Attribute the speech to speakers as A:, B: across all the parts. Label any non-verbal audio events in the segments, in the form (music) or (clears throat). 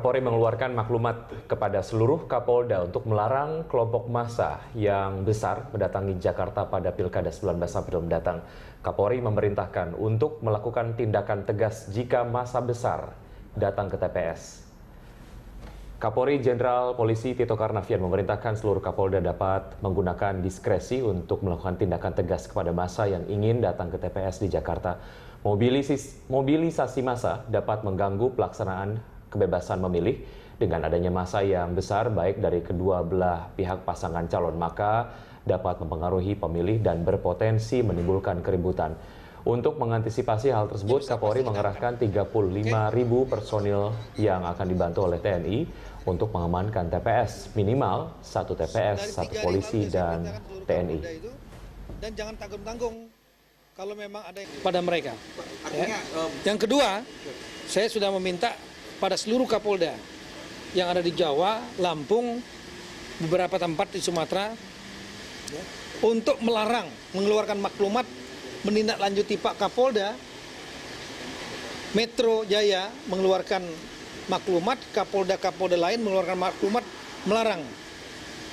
A: Kapolri mengeluarkan maklumat kepada seluruh Kapolda untuk melarang kelompok massa yang besar mendatangi Jakarta pada Pilkada 19 April mendatang. Kapolri memerintahkan untuk melakukan tindakan tegas jika massa besar datang ke TPS. Kapolri Jenderal Polisi Tito Karnavian memerintahkan seluruh Kapolda dapat menggunakan diskresi untuk melakukan tindakan tegas kepada massa yang ingin datang ke TPS di Jakarta. Mobilisasi, mobilisasi massa dapat mengganggu pelaksanaan kebebasan memilih dengan adanya masa yang besar baik dari kedua belah pihak pasangan calon maka dapat mempengaruhi pemilih dan berpotensi menimbulkan keributan. Untuk mengantisipasi hal tersebut, Kapolri mengerahkan 35 ribu personil yang akan dibantu oleh TNI untuk mengamankan TPS minimal satu TPS, satu polisi dan TNI.
B: Dan jangan tanggung-tanggung kalau memang ada yang pada mereka. Ya. Um, yang kedua, saya sudah meminta pada seluruh Kapolda yang ada di Jawa, Lampung, beberapa tempat di Sumatera untuk melarang mengeluarkan maklumat menindaklanjuti Pak Kapolda Metro Jaya mengeluarkan maklumat, Kapolda-Kapolda lain mengeluarkan maklumat melarang.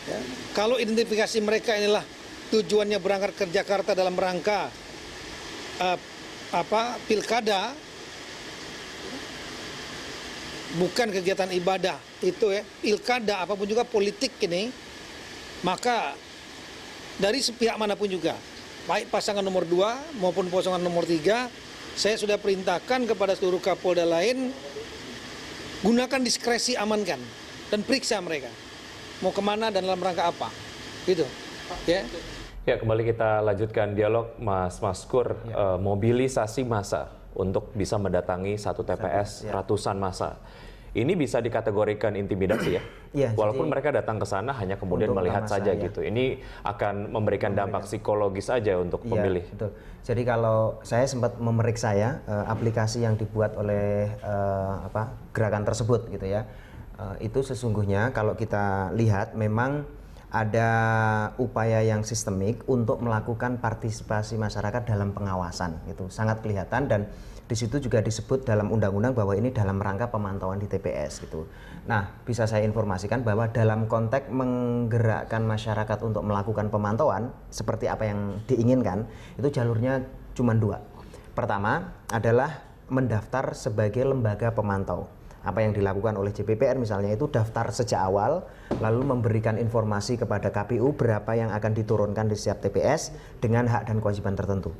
B: Ya. Kalau identifikasi mereka inilah tujuannya berangkat ke Jakarta dalam rangka uh, apa pilkada, bukan kegiatan ibadah itu ya pilkada apapun juga politik ini maka dari sepihak manapun juga baik pasangan nomor dua maupun pasangan nomor tiga, saya sudah perintahkan kepada seluruh kapolda lain gunakan diskresi amankan dan periksa mereka mau kemana dan dalam rangka apa gitu ya
A: yeah. ya kembali kita lanjutkan dialog Mas Maskur ya. uh, mobilisasi massa untuk bisa mendatangi satu TPS ya. ratusan masa. Ini bisa dikategorikan intimidasi ya, (clears throat) ya walaupun jadi, mereka datang ke sana hanya kemudian melihat saja ya. gitu. Ini akan memberikan dampak psikologis aja untuk ya, pemilih.
C: Betul. Jadi kalau saya sempat memeriksa ya eh, aplikasi yang dibuat oleh eh, apa gerakan tersebut gitu ya, eh, itu sesungguhnya kalau kita lihat memang ada upaya yang sistemik untuk melakukan partisipasi masyarakat dalam pengawasan itu sangat kelihatan dan di situ juga disebut dalam undang-undang bahwa ini dalam rangka pemantauan di TPS gitu. Nah, bisa saya informasikan bahwa dalam konteks menggerakkan masyarakat untuk melakukan pemantauan seperti apa yang diinginkan, itu jalurnya cuma dua. Pertama adalah mendaftar sebagai lembaga pemantau apa yang dilakukan oleh JPPR misalnya itu daftar sejak awal lalu memberikan informasi kepada KPU berapa yang akan diturunkan di setiap TPS dengan hak dan kewajiban tertentu.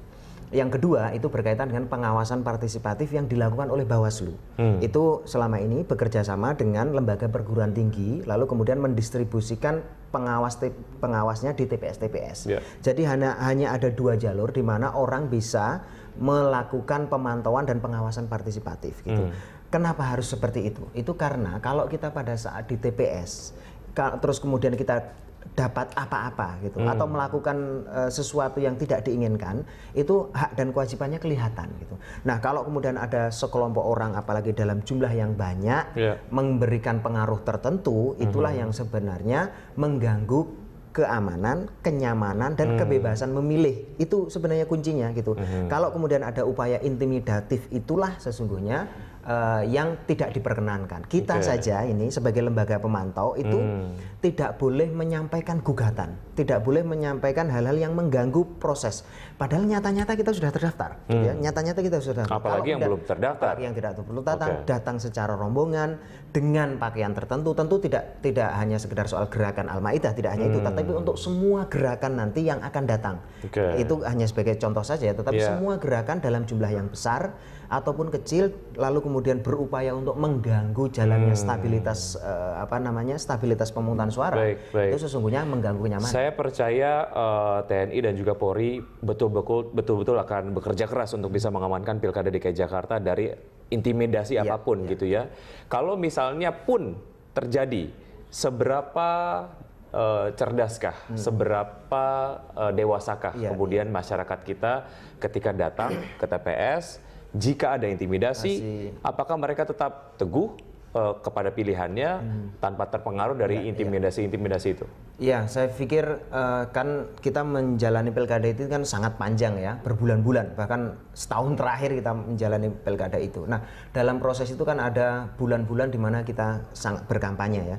C: Yang kedua itu berkaitan dengan pengawasan partisipatif yang dilakukan oleh Bawaslu. Hmm. Itu selama ini bekerja sama dengan lembaga perguruan tinggi, lalu kemudian mendistribusikan pengawas pengawasnya di TPS-TPS. Yeah. Jadi hanya hanya ada dua jalur di mana orang bisa melakukan pemantauan dan pengawasan partisipatif gitu. Hmm. Kenapa harus seperti itu? Itu karena kalau kita pada saat di TPS, terus kemudian kita dapat apa-apa gitu hmm. atau melakukan uh, sesuatu yang tidak diinginkan itu hak dan kewajibannya kelihatan gitu. Nah, kalau kemudian ada sekelompok orang apalagi dalam jumlah yang banyak yeah. memberikan pengaruh tertentu, itulah hmm. yang sebenarnya mengganggu keamanan, kenyamanan dan hmm. kebebasan memilih. Itu sebenarnya kuncinya gitu. Hmm. Kalau kemudian ada upaya intimidatif itulah sesungguhnya uh, yang tidak diperkenankan. Kita okay. saja ini sebagai lembaga pemantau itu hmm. tidak boleh menyampaikan gugatan, tidak boleh menyampaikan hal-hal yang mengganggu proses. Padahal nyata-nyata kita sudah terdaftar, hmm. ya. Nyata-nyata kita sudah terdaftar. Apalagi yang tidak, belum
A: terdaftar. yang
C: tidak perlu datang, okay. datang secara rombongan dengan pakaian tertentu, tentu tidak tidak hanya sekedar soal gerakan Al-Maidah, tidak hanya hmm. itu, tetapi untuk semua gerakan nanti yang akan datang. Okay. Itu hanya sebagai contoh saja, tetapi yeah. semua gerakan dalam jumlah yang besar ataupun kecil lalu kemudian kemudian berupaya untuk mengganggu jalannya hmm. stabilitas uh, apa namanya stabilitas pemungutan suara baik, baik. itu sesungguhnya mengganggu kenyamanan.
A: Saya percaya uh, eh, TNI dan juga Polri betul-betul betul-betul akan bekerja keras untuk bisa mengamankan pilkada DKI Jakarta dari intimidasi ya, apapun ya. gitu ya. Kalau misalnya pun terjadi, seberapa uh, cerdaskah, hmm. seberapa uh, dewasakah ya, kemudian ya. masyarakat kita ketika datang ke TPS jika ada intimidasi, Masih. apakah mereka tetap teguh uh, kepada pilihannya hmm. tanpa terpengaruh dari iya, iya. intimidasi-intimidasi ya, ya. itu?
C: Iya, saya pikir uh, kan kita menjalani pilkada itu kan sangat panjang ya, berbulan-bulan, bahkan setahun terakhir kita menjalani pilkada itu. Nah, dalam proses itu kan ada bulan-bulan di mana kita sangat berkampanye ya,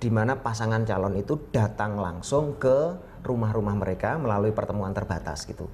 C: di mana pasangan calon itu datang langsung ke rumah-rumah mereka melalui pertemuan terbatas gitu.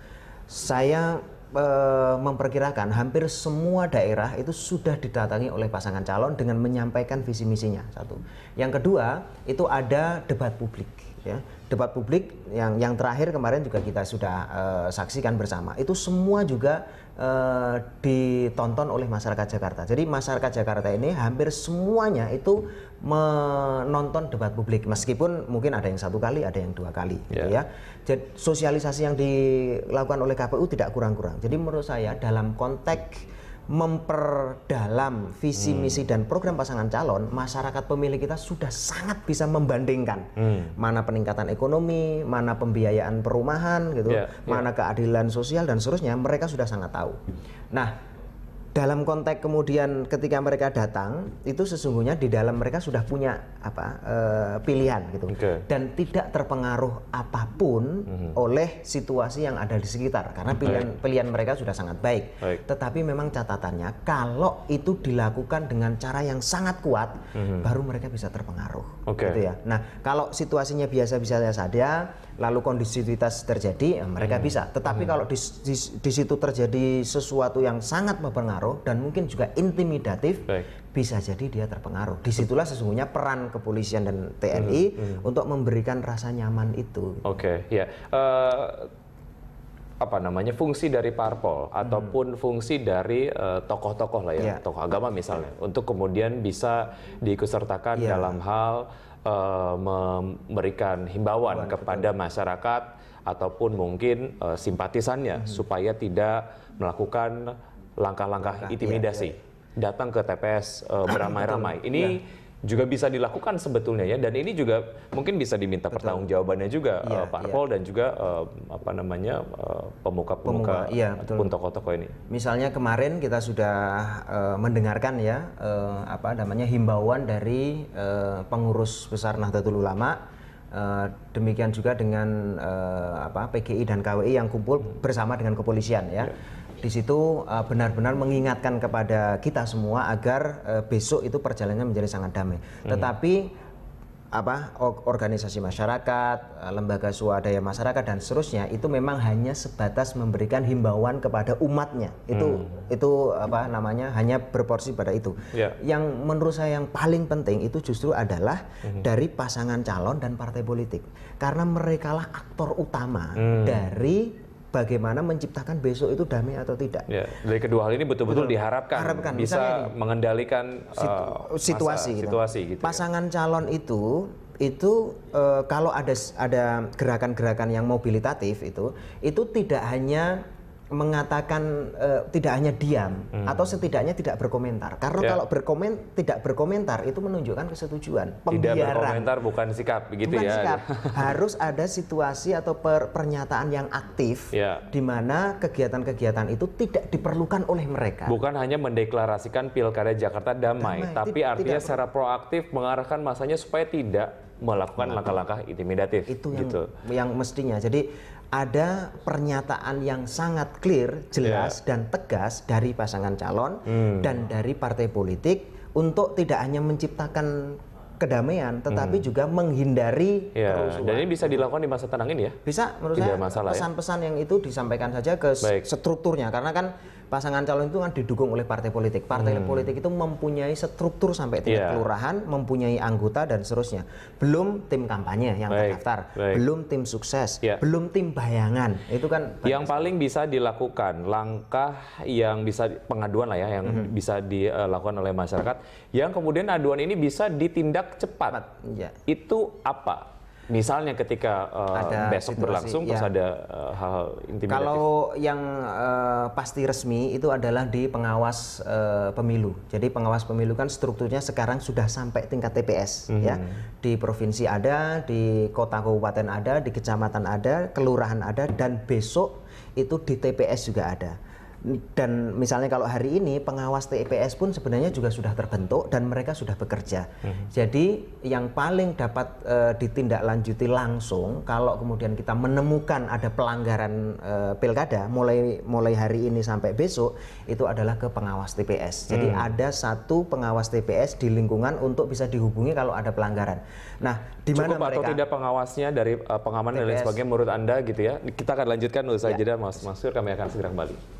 C: Saya Eh, memperkirakan hampir semua daerah itu sudah didatangi oleh pasangan calon dengan menyampaikan visi misinya satu. Yang kedua itu ada debat publik. Ya. Debat publik yang yang terakhir kemarin juga kita sudah uh, saksikan bersama itu semua juga uh, ditonton oleh masyarakat Jakarta. Jadi masyarakat Jakarta ini hampir semuanya itu menonton debat publik meskipun mungkin ada yang satu kali ada yang dua kali gitu yeah. ya jadi sosialisasi yang dilakukan oleh KPU tidak kurang-kurang jadi menurut saya dalam konteks memperdalam visi hmm. misi dan program pasangan calon masyarakat pemilih kita sudah sangat bisa membandingkan hmm. mana peningkatan ekonomi mana pembiayaan perumahan gitu yeah, yeah. mana keadilan sosial dan seterusnya mereka sudah sangat tahu nah dalam konteks kemudian ketika mereka datang itu sesungguhnya di dalam mereka sudah punya apa e, pilihan gitu okay. dan tidak terpengaruh apapun mm-hmm. oleh situasi yang ada di sekitar karena pilihan baik. pilihan mereka sudah sangat baik. baik. Tetapi memang catatannya kalau itu dilakukan dengan cara yang sangat kuat mm-hmm. baru mereka bisa terpengaruh. Okay. Gitu ya. Nah, kalau situasinya biasa-biasa saja lalu kondisivitas terjadi ya mereka hmm. bisa tetapi hmm. kalau di, di, di situ terjadi sesuatu yang sangat mempengaruh dan mungkin juga intimidatif Baik. bisa jadi dia terpengaruh disitulah sesungguhnya peran kepolisian dan TNI hmm. Hmm. untuk memberikan rasa nyaman itu
A: oke okay. ya yeah. uh, apa namanya fungsi dari parpol hmm. ataupun fungsi dari tokoh eh, tokoh-tokoh lah ya yeah. tokoh agama misalnya untuk kemudian bisa diikutsertakan yeah. dalam hal uh, memberikan himbauan Buat, kepada betul. masyarakat ataupun mungkin uh, simpatisannya hmm. supaya tidak melakukan langkah-langkah iya, intimidasi. Ya, ya. Datang ke TPS uh, eh, beramai-ramai. Ini ya juga bisa dilakukan sebetulnya ya dan ini juga mungkin bisa diminta Betul. pertanggungjawabannya juga ya, uh, Pak ya. dan juga uh, apa namanya uh, pemuka-pemuka ya, pun tokoh-tokoh ini.
C: Misalnya kemarin kita sudah uh, mendengarkan ya uh, apa namanya himbauan dari uh, pengurus besar Nahdlatul Ulama Uh, demikian juga dengan uh, apa PGI dan KWI yang kumpul bersama dengan kepolisian ya. Yeah di situ eh, benar-benar mengingatkan kepada kita semua agar eh, besok itu perjalanannya menjadi sangat damai. Hmm. Tetapi apa organisasi masyarakat, eh, lembaga swadaya masyarakat dan seterusnya itu memang hanya sebatas memberikan himbauan kepada umatnya. Itu hmm. itu apa namanya hanya berporsi pada itu. Yeah. Yang menurut saya yang paling penting itu justru adalah hmm. dari pasangan calon dan partai politik. Karena merekalah aktor utama hmm. dari bagaimana menciptakan besok itu damai atau tidak.
A: Ya, dari kedua hal ini betul-betul diharapkan Harapkan. bisa ini, mengendalikan situ, uh, situasi, masa, gitu. situasi gitu.
C: Ya. Pasangan ya. calon itu itu e, kalau ada ada gerakan-gerakan yang mobilitatif itu itu tidak hanya mengatakan uh, tidak hanya diam hmm. atau setidaknya tidak berkomentar karena ya. kalau berkomen tidak berkomentar itu menunjukkan kesetujuan pembiaran tidak berkomentar
A: bukan sikap begitu ya sikap.
C: (laughs) harus ada situasi atau per pernyataan yang aktif ya. di mana kegiatan-kegiatan itu tidak diperlukan oleh mereka bukan
A: hanya mendeklarasikan pilkada Jakarta damai, damai. tapi Tid artinya secara proaktif mengarahkan masanya supaya tidak melakukan langkah-langkah intimidatif itu yang, gitu.
C: yang mestinya jadi ada pernyataan yang sangat clear, jelas yeah. dan tegas dari pasangan calon
A: hmm. dan
C: dari partai politik untuk tidak hanya menciptakan kedamaian, tetapi hmm. juga menghindari ya, kerusuhan. Dan
A: ini bisa dilakukan di masa tenang ini ya? Bisa, menurut Tidak saya ya?
C: pesan-pesan ya? yang itu disampaikan saja ke Baik. strukturnya, karena kan pasangan calon itu kan didukung oleh partai politik. Partai hmm. politik itu mempunyai struktur sampai tingkat yeah. kelurahan, mempunyai anggota dan seterusnya. Belum tim kampanye yang baik, terdaftar, baik. belum tim sukses, yeah. belum tim bayangan. Itu kan
A: yang paling bisa dilakukan langkah yang bisa pengaduan lah ya yang mm -hmm. bisa dilakukan eh, oleh masyarakat yang kemudian aduan ini bisa ditindak cepat. cepat ya. Itu apa? Misalnya ketika uh, ada besok situasi, berlangsung ya. terus iya. ada uh, eh, hal intimidatif. Kalau
C: yang uh, pasti resmi itu adalah di pengawas uh, pemilu. Jadi pengawas pemilu kan strukturnya sekarang sudah sampai tingkat TPS -hmm. ya. Di provinsi ada, di kota kabupaten ada, di kecamatan ada, kelurahan ada dan besok itu di TPS juga ada dan misalnya kalau hari ini pengawas TPS pun sebenarnya juga sudah terbentuk dan mereka sudah bekerja. Hmm. Jadi yang paling dapat e, ditindaklanjuti langsung kalau kemudian kita menemukan ada pelanggaran e, pilkada mulai mulai hari ini sampai besok itu adalah ke pengawas TPS. Jadi hmm. ada satu pengawas TPS di lingkungan untuk bisa dihubungi kalau ada pelanggaran. Nah,
A: di mana mereka? atau tidak pengawasnya dari uh, eh, pengaman TPS. dan lain sebagainya menurut Anda gitu ya. Kita akan lanjutkan usai ya. jeda Mas Masur kami akan segera kembali.